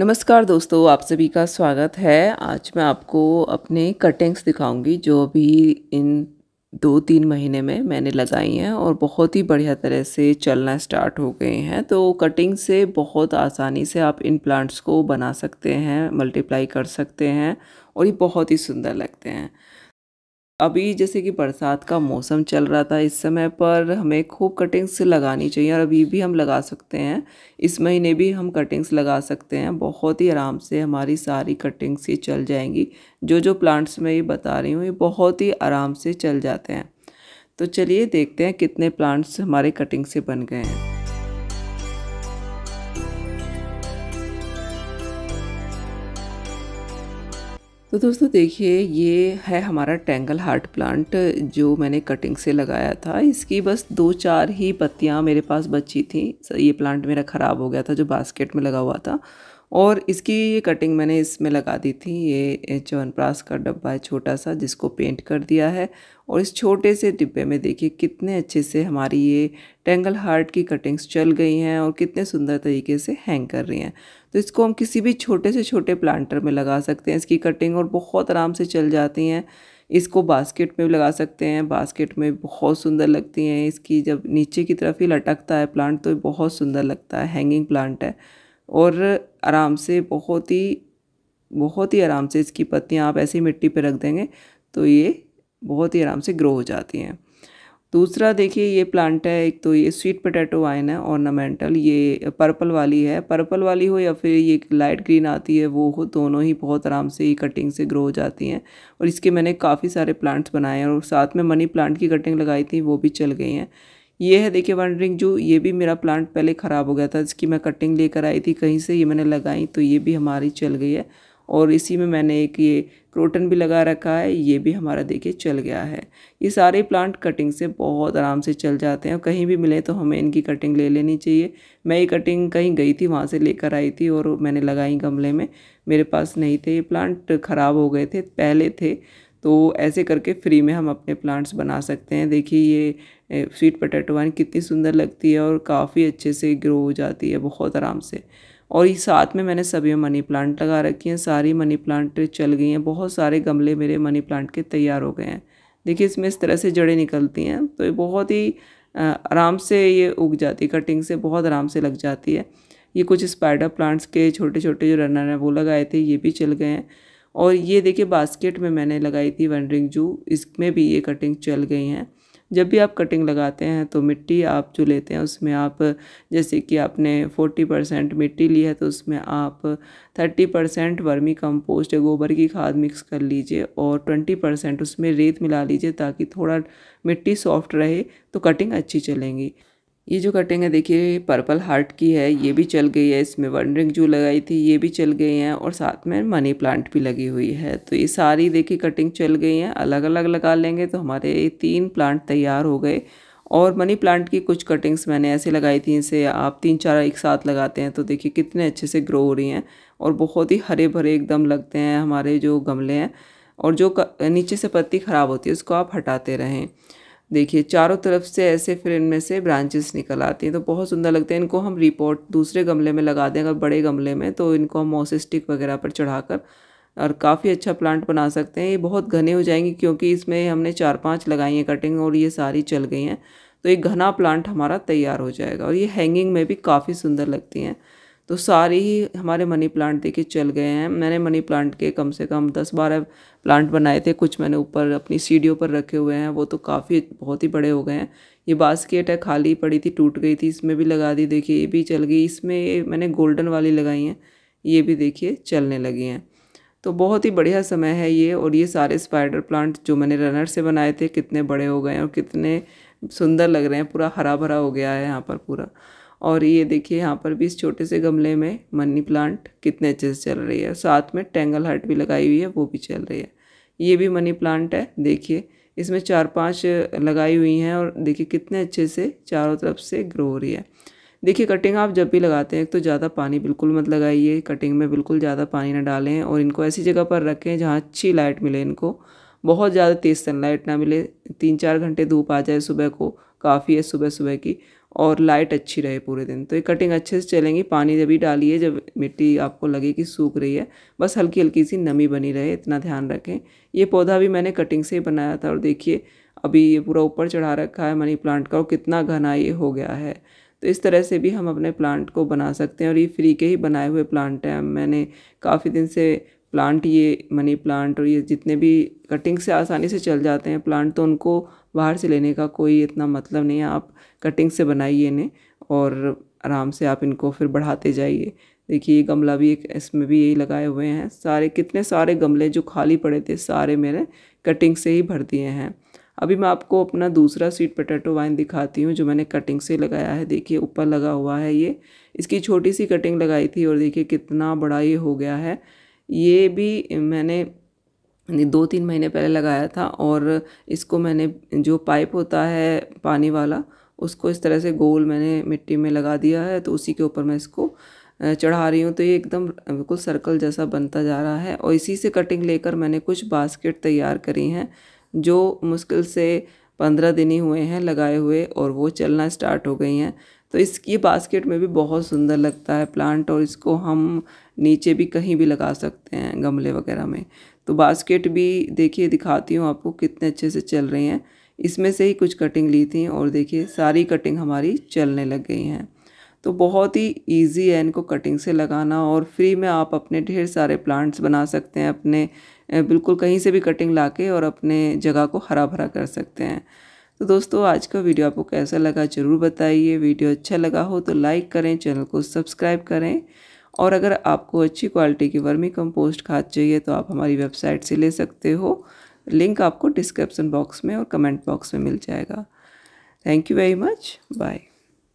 नमस्कार दोस्तों आप सभी का स्वागत है आज मैं आपको अपने कटिंग्स दिखाऊंगी जो अभी इन दो तीन महीने में मैंने लगाई हैं और बहुत ही बढ़िया तरह से चलना स्टार्ट हो गए हैं तो कटिंग से बहुत आसानी से आप इन प्लांट्स को बना सकते हैं मल्टीप्लाई कर सकते हैं और ये बहुत ही सुंदर लगते हैं अभी जैसे कि बरसात का मौसम चल रहा था इस समय पर हमें खूब कटिंग्स लगानी चाहिए और अभी भी हम लगा सकते हैं इस महीने भी हम कटिंग्स लगा सकते हैं बहुत ही आराम से हमारी सारी कटिंग्स ये चल जाएंगी जो जो प्लांट्स मैं ये बता रही हूँ ये बहुत ही आराम से चल जाते हैं तो चलिए देखते हैं कितने प्लांट्स हमारे कटिंग से बन गए हैं तो दोस्तों देखिए ये है हमारा टेंगल हार्ट प्लांट जो मैंने कटिंग से लगाया था इसकी बस दो चार ही पत्तियाँ मेरे पास बची थी ये प्लांट मेरा ख़राब हो गया था जो बास्केट में लगा हुआ था और इसकी ये कटिंग मैंने इसमें लगा दी थी ये च्यवनप्राश का डब्बा है छोटा सा जिसको पेंट कर दिया है और इस छोटे से डिब्बे में देखिए कितने अच्छे से हमारी ये टेंगल हार्ट की कटिंग्स चल गई हैं और कितने सुंदर तरीके से हैंग कर रही हैं तो इसको हम किसी भी छोटे से छोटे प्लांटर में लगा सकते हैं इसकी कटिंग और बहुत आराम से चल जाती हैं इसको बास्केट में भी लगा सकते हैं बास्केट में बहुत सुंदर लगती हैं इसकी जब नीचे की तरफ ही लटकता है प्लांट तो बहुत सुंदर लगता है हैंगिंग प्लांट है और आराम से बहुत ही बहुत ही आराम से इसकी पत्तियाँ आप ऐसी मिट्टी पर रख देंगे तो ये बहुत ही आराम से ग्रो हो जाती हैं दूसरा देखिए ये प्लांट है एक तो ये स्वीट पोटैटो वाइन है ऑर्नामेंटल ये पर्पल वाली है पर्पल वाली हो या फिर ये लाइट ग्रीन आती है वो हो दोनों ही बहुत आराम से ही कटिंग से ग्रो हो जाती हैं और इसके मैंने काफ़ी सारे प्लांट्स बनाए हैं और साथ में मनी प्लांट की कटिंग लगाई थी वो भी चल गई हैं ये है देखिए वंडरिंग जो ये भी मेरा प्लांट पहले ख़राब हो गया था जिसकी मैं कटिंग लेकर आई थी कहीं से ये मैंने लगाई तो ये भी हमारी चल गई है और इसी में मैंने एक ये क्रोटन भी लगा रखा है ये भी हमारा देखिए चल गया है ये सारे प्लांट कटिंग से बहुत आराम से चल जाते हैं कहीं भी मिले तो हमें इनकी कटिंग ले लेनी चाहिए मैं ये कटिंग कहीं गई थी वहाँ से लेकर आई थी और मैंने लगाई गमले में मेरे पास नहीं थे ये प्लांट ख़राब हो गए थे पहले थे तो ऐसे करके फ्री में हम अपने प्लांट्स बना सकते हैं देखिए ये स्वीट पटेटो वाइन कितनी सुंदर लगती है और काफ़ी अच्छे से ग्रो हो जाती है बहुत आराम से और ये साथ में मैंने सभी मनी प्लांट लगा रखी हैं सारी मनी प्लांट चल गई हैं बहुत सारे गमले मेरे मनी प्लांट के तैयार हो गए हैं देखिए इसमें इस तरह से जड़ें निकलती हैं तो ये बहुत ही आराम से ये उग जाती है कटिंग से बहुत आराम से लग जाती है ये कुछ स्पाइडर प्लांट्स के छोटे छोटे जो रनर हैं वो लगाए थे ये भी चल गए हैं और ये देखिए बास्केट में मैंने लगाई थी वनडरिंग जू इसमें भी ये कटिंग चल गई हैं जब भी आप कटिंग लगाते हैं तो मिट्टी आप जो लेते हैं उसमें आप जैसे कि आपने 40 परसेंट मिट्टी ली है तो उसमें आप 30 परसेंट वर्मी कंपोस्ट या गोबर की खाद मिक्स कर लीजिए और 20 परसेंट उसमें रेत मिला लीजिए ताकि थोड़ा मिट्टी सॉफ्ट रहे तो कटिंग अच्छी चलेंगी ये जो कटिंग है देखिए पर्पल हार्ट की है ये भी चल गई है इसमें वनरिंग जू लगाई थी ये भी चल गई हैं और साथ में मनी प्लांट भी लगी हुई है तो ये सारी देखिए कटिंग चल गई हैं अलग अलग लगा लेंगे तो हमारे ये तीन प्लांट तैयार हो गए और मनी प्लांट की कुछ कटिंग्स मैंने ऐसे लगाई थी इसे आप तीन चार एक साथ लगाते हैं तो देखिए कितने अच्छे से ग्रो हो रही हैं और बहुत ही हरे भरे एकदम लगते हैं हमारे जो गमले हैं और जो नीचे से पत्ती ख़राब होती है उसको आप हटाते रहें देखिए चारों तरफ से ऐसे फिर इनमें से ब्रांचेस निकल आती हैं तो बहुत सुंदर लगते हैं इनको हम रिपोर्ट दूसरे गमले में लगा दें अगर बड़े गमले में तो इनको हम मोसिस्टिक वगैरह पर चढ़ाकर और काफ़ी अच्छा प्लांट बना सकते हैं ये बहुत घने हो जाएंगे क्योंकि इसमें हमने चार पांच लगाई हैं कटिंग और ये सारी चल गई हैं तो एक घना प्लांट हमारा तैयार हो जाएगा और ये हैंगिंग में भी काफ़ी सुंदर लगती हैं तो सारे ही हमारे मनी प्लांट देखे चल गए हैं मैंने मनी प्लांट के कम से कम दस बारह प्लांट बनाए थे कुछ मैंने ऊपर अपनी सीढ़ियों पर रखे हुए हैं वो तो काफ़ी बहुत ही बड़े हो गए हैं ये बास्केट है खाली पड़ी थी टूट गई थी इसमें भी लगा दी देखिए ये भी चल गई इसमें मैंने गोल्डन वाली लगाई हैं ये भी देखिए चलने लगी हैं तो बहुत ही बढ़िया समय है ये और ये सारे स्पाइडर प्लांट जो मैंने रनर से बनाए थे कितने बड़े हो गए हैं और कितने सुंदर लग रहे हैं पूरा हरा भरा हो गया है यहाँ पर पूरा और ये देखिए यहाँ पर भी इस छोटे से गमले में मनी प्लांट कितने अच्छे से चल रही है साथ में टेंगल हट भी लगाई हुई है वो भी चल रही है ये भी मनी प्लांट है देखिए इसमें चार पांच लगाई हुई हैं और देखिए कितने अच्छे से चारों तरफ से ग्रो हो रही है देखिए कटिंग आप जब भी लगाते हैं तो ज़्यादा पानी बिल्कुल मत लगाइए कटिंग में बिल्कुल ज़्यादा पानी ना डालें और इनको ऐसी जगह पर रखें जहाँ अच्छी लाइट मिले इनको बहुत ज़्यादा तेज़ सनलाइट ना मिले तीन चार घंटे धूप आ जाए सुबह को काफ़ी है सुबह सुबह की और लाइट अच्छी रहे पूरे दिन तो ये कटिंग अच्छे से चलेंगी पानी जब भी डालिए जब मिट्टी आपको लगे कि सूख रही है बस हल्की हल्की सी नमी बनी रहे इतना ध्यान रखें ये पौधा भी मैंने कटिंग से ही बनाया था और देखिए अभी ये पूरा ऊपर चढ़ा रखा है मनी प्लांट का और कितना घना ये हो गया है तो इस तरह से भी हम अपने प्लांट को बना सकते हैं और ये फ्री के ही बनाए हुए प्लांट हैं मैंने काफ़ी दिन से प्लांट ये मनी प्लांट और ये जितने भी कटिंग से आसानी से चल जाते हैं प्लांट तो उनको बाहर से लेने का कोई इतना मतलब नहीं है आप कटिंग से बनाइए इन्हें और आराम से आप इनको फिर बढ़ाते जाइए देखिए ये गमला भी एक इसमें भी यही लगाए हुए हैं सारे कितने सारे गमले जो खाली पड़े थे सारे मेरे कटिंग से ही भर दिए हैं अभी मैं आपको अपना दूसरा स्वीट पटेटो वाइन दिखाती हूँ जो मैंने कटिंग से लगाया है देखिए ऊपर लगा हुआ है ये इसकी छोटी सी कटिंग लगाई थी और देखिए कितना बड़ा ये हो गया है ये भी मैंने दो तीन महीने पहले लगाया था और इसको मैंने जो पाइप होता है पानी वाला उसको इस तरह से गोल मैंने मिट्टी में लगा दिया है तो उसी के ऊपर मैं इसको चढ़ा रही हूँ तो ये एकदम बिल्कुल सर्कल जैसा बनता जा रहा है और इसी से कटिंग लेकर मैंने कुछ बास्केट तैयार करी हैं जो मुश्किल से पंद्रह दिन ही हुए हैं लगाए हुए और वो चलना स्टार्ट हो गई हैं तो इस ये बास्केट में भी बहुत सुंदर लगता है प्लांट और इसको हम नीचे भी कहीं भी लगा सकते हैं गमले वगैरह में तो बास्केट भी देखिए दिखाती हूँ आपको कितने अच्छे से चल रही हैं इसमें से ही कुछ कटिंग ली थी और देखिए सारी कटिंग हमारी चलने लग गई हैं तो बहुत ही इजी है इनको कटिंग से लगाना और फ्री में आप अपने ढेर सारे प्लांट्स बना सकते हैं अपने बिल्कुल कहीं से भी कटिंग ला के और अपने जगह को हरा भरा कर सकते हैं तो दोस्तों आज का वीडियो आपको कैसा लगा ज़रूर बताइए वीडियो अच्छा लगा हो तो लाइक करें चैनल को सब्सक्राइब करें और अगर आपको अच्छी क्वालिटी की वर्मी कंपोस्ट खाद चाहिए तो आप हमारी वेबसाइट से ले सकते हो लिंक आपको डिस्क्रिप्सन बॉक्स में और कमेंट बॉक्स में मिल जाएगा thank you very much bye